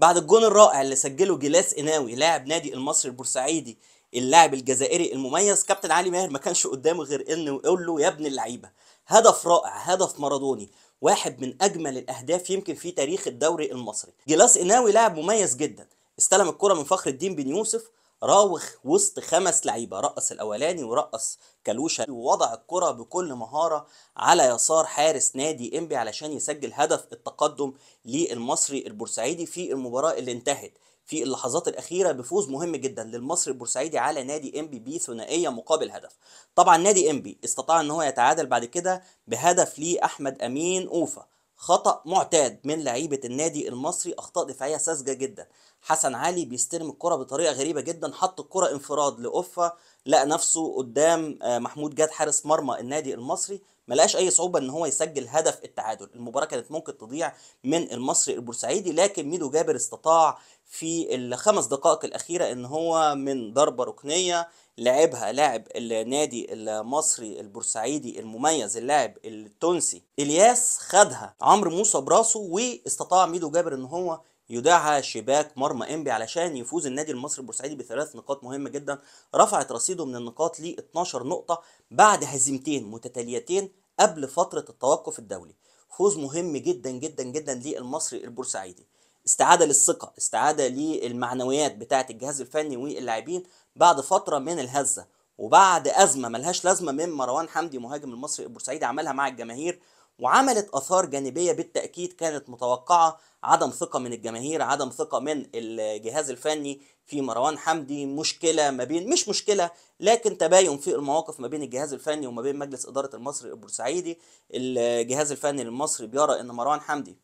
بعد الجون الرائع اللي سجله جلاس اناوي لاعب نادي المصري البورسعيدي اللاعب الجزائري المميز كابتن علي ماهر ما كانش قدامه غير انه يقول له يا ابن اللعيبه هدف رائع هدف مارادوني واحد من اجمل الاهداف يمكن في تاريخ الدوري المصري جلاس اناوي لاعب مميز جدا استلم الكره من فخر الدين بن يوسف راوخ وسط خمس لعيبه رقص الاولاني ورقص كالوشا ووضع الكره بكل مهاره على يسار حارس نادي انبي علشان يسجل هدف التقدم للمصري البورسعيدي في المباراه اللي انتهت في اللحظات الاخيره بفوز مهم جدا للمصري البورسعيدي على نادي انبي بثنائيه مقابل هدف طبعا نادي انبي استطاع ان هو يتعادل بعد كده بهدف لاحمد امين اوفا خطأ معتاد من لعيبة النادي المصري أخطاء دفاعية ساذجة جدا حسن علي بيستلم الكرة بطريقة غريبة جدا حط الكرة انفراد لأوفا لقى نفسه قدام آه، محمود جاد حارس مرمى النادي المصري ملقاش اي صعوبه ان هو يسجل هدف التعادل المباراه كانت ممكن تضيع من المصري البورسعيدي لكن ميدو جابر استطاع في الخمس دقائق الاخيره ان هو من ضربه ركنيه لعبها لاعب النادي المصري البورسعيدي المميز اللاعب التونسي الياس خدها عمرو موسى براسه واستطاع ميدو جابر ان هو يدعها شباك مرمى انبي علشان يفوز النادي المصري البورسعيدي بثلاث نقاط مهمه جدا رفعت رصيده من النقاط ل 12 نقطه بعد هزيمتين متتاليتين قبل فتره التوقف الدولي فوز مهم جدا جدا جدا للمصري البورسعيدي استعاده للثقه استعاده للمعنويات بتاعه الجهاز الفني واللاعبين بعد فتره من الهزه وبعد ازمه ملهاش لازمه من مروان حمدي مهاجم المصري البورسعيدي عملها مع الجماهير وعملت اثار جانبيه بالتاكيد كانت متوقعه عدم ثقه من الجماهير عدم ثقه من الجهاز الفني في مروان حمدي مشكله ما بين مش مشكله لكن تباين في المواقف ما بين الجهاز الفني وما بين مجلس اداره المصري البورسعيدي الجهاز الفني المصري بيرى ان مروان حمدي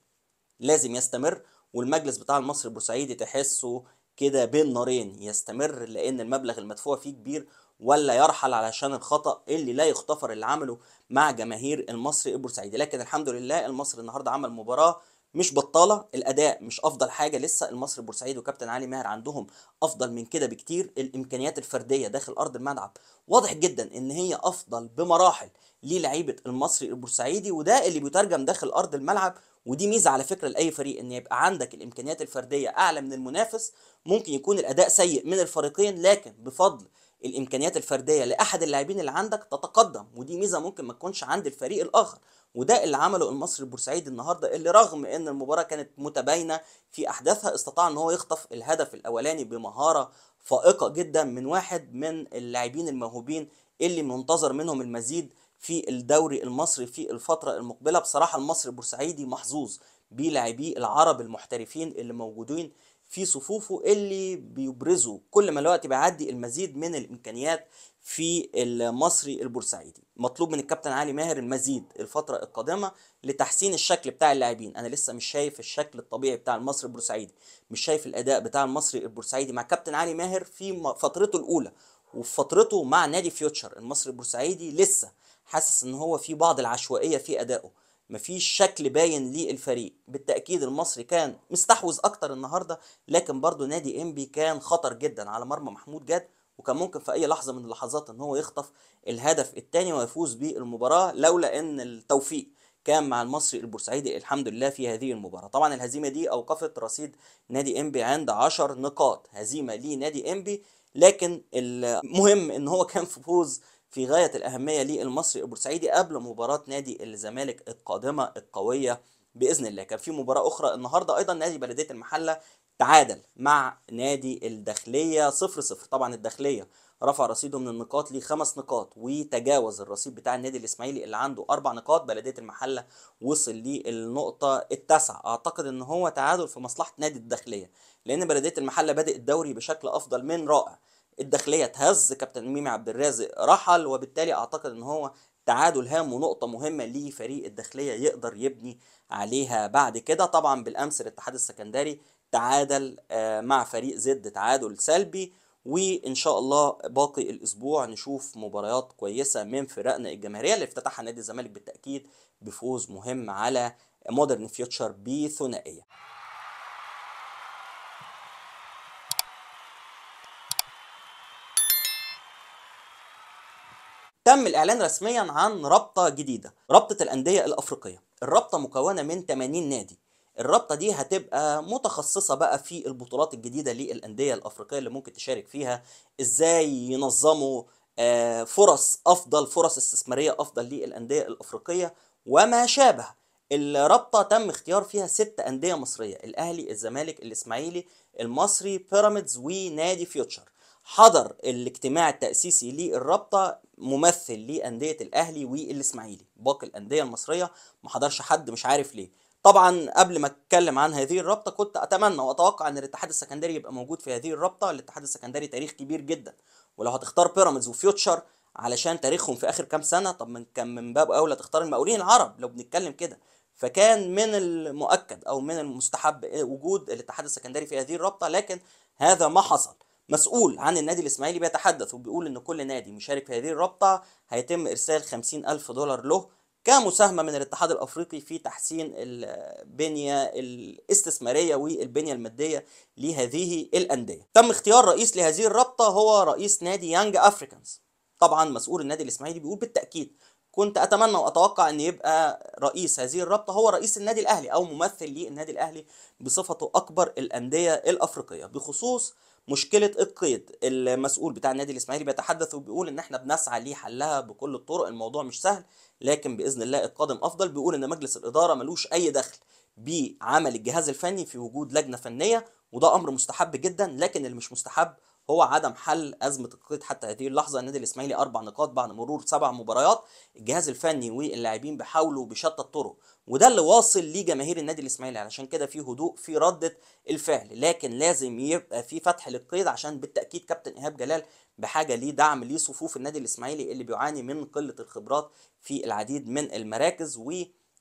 لازم يستمر والمجلس بتاع المصري البورسعيدي تحسه كده بين نارين يستمر لان المبلغ المدفوع فيه كبير ولا يرحل علشان الخطا اللي لا يغتفر اللي عمله مع جماهير المصري البورسعيدي لكن الحمد لله المصري النهارده عمل مباراه مش بطاله الاداء مش افضل حاجه لسه المصري بورسعيد وكابتن علي ماهر عندهم افضل من كده بكتير الامكانيات الفرديه داخل ارض الملعب واضح جدا ان هي افضل بمراحل للعيبه المصري البورسعيدي وده اللي بيترجم داخل ارض الملعب ودي ميزه على فكره لاي فريق ان يبقى عندك الامكانيات الفرديه اعلى من المنافس ممكن يكون الاداء سيء من الفريقين لكن بفضل الامكانيات الفرديه لاحد اللاعبين اللي عندك تتقدم ودي ميزه ممكن ما تكونش عند الفريق الاخر وده اللي عمله المصري البورسعيدي النهارده اللي رغم ان المباراه كانت متباينه في احداثها استطاع ان هو يخطف الهدف الاولاني بمهاره فائقه جدا من واحد من اللاعبين الموهوبين اللي منتظر منهم المزيد في الدوري المصري في الفترة المقبلة بصراحة المصري البورسعيدي محظوظ بلاعبيه العرب المحترفين اللي موجودين في صفوفه اللي بيبرزوا كل ما الوقت بيعدي المزيد من الامكانيات في المصري البورسعيدي مطلوب من الكابتن علي ماهر المزيد الفتره القادمه لتحسين الشكل بتاع اللاعبين انا لسه مش شايف الشكل الطبيعي بتاع المصري البورسعيدي مش شايف الاداء بتاع المصري البورسعيدي مع كابتن علي ماهر في فترته الاولى وفي فترته مع نادي فيوتشر المصري البورسعيدي لسه حاسس ان هو في بعض العشوائيه في ادائه مفيش شكل باين للفريق بالتاكيد المصري كان مستحوذ اكتر النهارده لكن برضه نادي انبي كان خطر جدا على مرمى محمود جاد وكان ممكن في اي لحظه من اللحظات ان هو يخطف الهدف الثاني ويفوز بالمباراه لولا ان التوفيق كان مع المصري البورسعيدي الحمد لله في هذه المباراه طبعا الهزيمه دي اوقفت رصيد نادي انبي عند 10 نقاط هزيمه لنادي انبي لكن المهم ان هو كان في فوز في غايه الاهميه للمصري البورسعيدي قبل مباراه نادي الزمالك القادمه القويه باذن الله كان في مباراه اخرى النهارده ايضا نادي بلديه المحله تعادل مع نادي الداخليه 0 0 طبعا الداخليه رفع رصيده من النقاط لخمس نقاط وتجاوز الرصيد بتاع النادي الاسماعيلي اللي عنده اربع نقاط بلديه المحله وصل للنقطه التاسعه اعتقد ان هو تعادل في مصلحه نادي الداخليه لان بلديه المحله بادئ الدوري بشكل افضل من رائع الداخليه اتهز كابتن ميمي عبد الرازق رحل وبالتالي اعتقد ان هو تعادل هام ونقطة مهمة لفريق الداخلية يقدر يبني عليها بعد كده طبعا بالأمس الاتحاد السكندري تعادل آه، مع فريق زد تعادل سلبي وان شاء الله باقي الاسبوع نشوف مباريات كويسه من فرقنا الجماهيريه اللي افتتحها نادي الزمالك بالتاكيد بفوز مهم على مودرن فيوتشر بثنائيه تم الاعلان رسميا عن رابطه جديده رابطه الانديه الافريقيه الرابطه مكونه من 80 نادي الرابطه دي هتبقى متخصصه بقى في البطولات الجديده للانديه الافريقيه اللي ممكن تشارك فيها ازاي ينظموا آه، فرص افضل فرص استثماريه افضل للانديه الافريقيه وما شابه الرابطه تم اختيار فيها ست انديه مصريه الاهلي الزمالك الاسماعيلي المصري بيراميدز ونادي فيوتشر حضر الاجتماع التأسيسي للرابطة ممثل لأندية الأهلي والإسماعيلي باقي الأندية المصرية ما حضرش حد مش عارف ليه طبعا قبل ما اتكلم عن هذه الرابطه كنت اتمنى واتوقع ان الاتحاد السكندري يبقى موجود في هذه الرابطه الاتحاد السكندري تاريخ كبير جدا ولو هتختار بيراميدز وفيوتشر علشان تاريخهم في اخر كام سنه طب من كان من باب اولى تختار المقاولين العرب لو بنتكلم كده فكان من المؤكد او من المستحب وجود الاتحاد السكندري في هذه الرابطه لكن هذا ما حصل مسؤول عن النادي الاسماعيلي بيتحدث وبيقول ان كل نادي مشارك في هذه الرابطه هيتم ارسال 50 الف دولار له كمساهمه من الاتحاد الافريقي في تحسين البنيه الاستثماريه والبنيه الماديه لهذه الانديه. تم اختيار رئيس لهذه الرابطه هو رئيس نادي يانج افريكانز. طبعا مسؤول النادي الاسماعيلي بيقول بالتاكيد كنت اتمنى واتوقع ان يبقى رئيس هذه الرابطه هو رئيس النادي الاهلي او ممثل للنادي الاهلي بصفته اكبر الانديه الافريقيه بخصوص مشكله القيد المسؤول بتاع النادي الاسماعيلي بيتحدث وبيقول ان احنا بنسعى لحلها بكل الطرق الموضوع مش سهل لكن باذن الله القادم افضل بيقول ان مجلس الاداره ملوش اي دخل بعمل الجهاز الفني في وجود لجنه فنيه وده امر مستحب جدا لكن اللي مش مستحب هو عدم حل ازمه القيد حتى هذه اللحظه النادي الاسماعيلي اربع نقاط بعد مرور سبع مباريات الجهاز الفني واللاعبين بيحاولوا بشتى الطرق وده اللي واصل ليه جماهير النادي الاسماعيلي علشان كده في هدوء في رده الفعل لكن لازم يبقى في فتح للقيد عشان بالتاكيد كابتن ايهاب جلال بحاجه ليه دعم ليه صفوف النادي الاسماعيلي اللي بيعاني من قله الخبرات في العديد من المراكز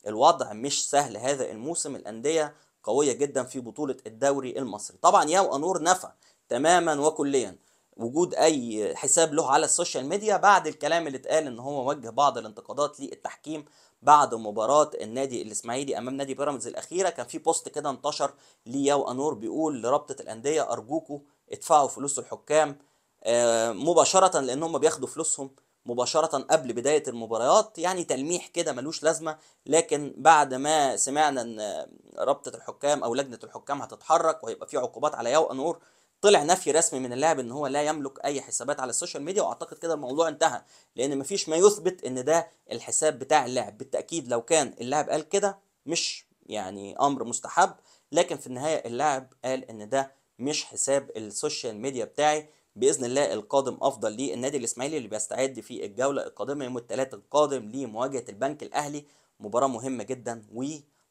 والوضع مش سهل هذا الموسم الانديه قويه جدا في بطوله الدوري المصري طبعا ياو انور نفى تماما وكليا وجود اي حساب له على السوشيال ميديا بعد الكلام اللي اتقال ان هو وجه بعض الانتقادات للتحكيم بعد مباراة النادي الاسماعيلي امام نادي بيراميدز الاخيرة كان في بوست كده انتشر ليا وانور بيقول لرابطة الاندية ارجوكوا ادفعوا فلوس الحكام آه، مباشرة لان هم بياخدوا فلوسهم مباشرة قبل بداية المباريات يعني تلميح كده ملوش لازمة لكن بعد ما سمعنا ان رابطة الحكام او لجنة الحكام هتتحرك وهيبقى في عقوبات على ياو انور طلع نفي رسمي من اللاعب ان هو لا يملك اي حسابات على السوشيال ميديا واعتقد كده الموضوع انتهى لان مفيش ما يثبت ان ده الحساب بتاع اللاعب بالتاكيد لو كان اللاعب قال كده مش يعني امر مستحب لكن في النهايه اللاعب قال ان ده مش حساب السوشيال ميديا بتاعي باذن الله القادم افضل للنادي النادي الاسماعيلي اللي بيستعد في الجوله القادمه يوم الثلاث القادم لمواجهه البنك الاهلي مباراه مهمه جدا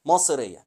ومصيريه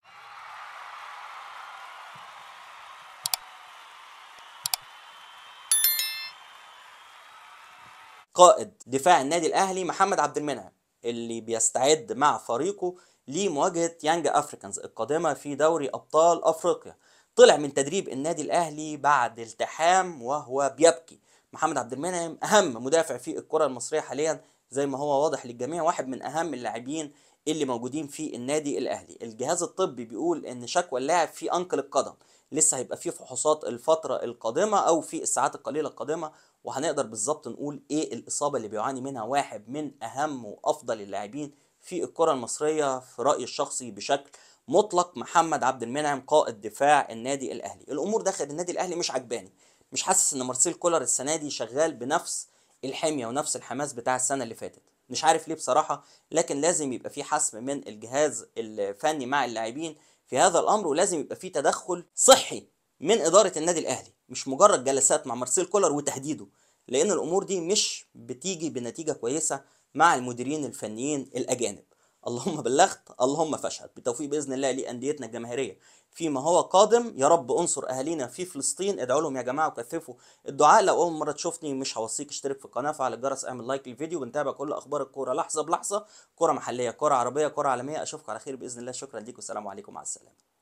قائد دفاع النادي الاهلي محمد عبد المنعم اللي بيستعد مع فريقه لمواجهه يانج افريكانز القادمه في دوري ابطال افريقيا طلع من تدريب النادي الاهلي بعد التحام وهو بيبكي محمد عبد المنعم اهم مدافع في الكره المصريه حاليا زي ما هو واضح للجميع واحد من اهم اللاعبين اللي موجودين في النادي الاهلي الجهاز الطبي بيقول ان شكوى اللاعب في انكل القدم لسه هيبقى في فحوصات الفتره القادمه او في الساعات القليله القادمه وهنقدر بالظبط نقول ايه الاصابه اللي بيعاني منها واحد من اهم وافضل اللاعبين في الكره المصريه في رايي الشخصي بشكل مطلق محمد عبد المنعم قائد دفاع النادي الاهلي الامور داخل النادي الاهلي مش عجباني مش حاسس ان مارسيل كولر السنه دي شغال بنفس الحميه ونفس الحماس بتاع السنه اللي فاتت مش عارف ليه بصراحه لكن لازم يبقى في حسم من الجهاز الفني مع اللاعبين في هذا الامر ولازم يبقى في تدخل صحي من اداره النادي الاهلي مش مجرد جلسات مع مارسيل كولر وتهديده لان الامور دي مش بتيجي بنتيجه كويسه مع المديرين الفنيين الاجانب اللهم بلغت اللهم فاشهد بالتوفيق باذن الله لانديتنا الجماهيريه فيما هو قادم يا رب انصر اهالينا في فلسطين ادعوا لهم يا جماعه وكثفوا الدعاء لو اول مره تشوفني مش هوصيك اشترك في القناه فعل الجرس اعمل لايك للفيديو بنتابع كل اخبار الكوره لحظه بلحظه كوره محليه كوره عربيه كوره عالميه اشوفكم على خير باذن الله شكرا ليكم والسلام عليكم مع السلامه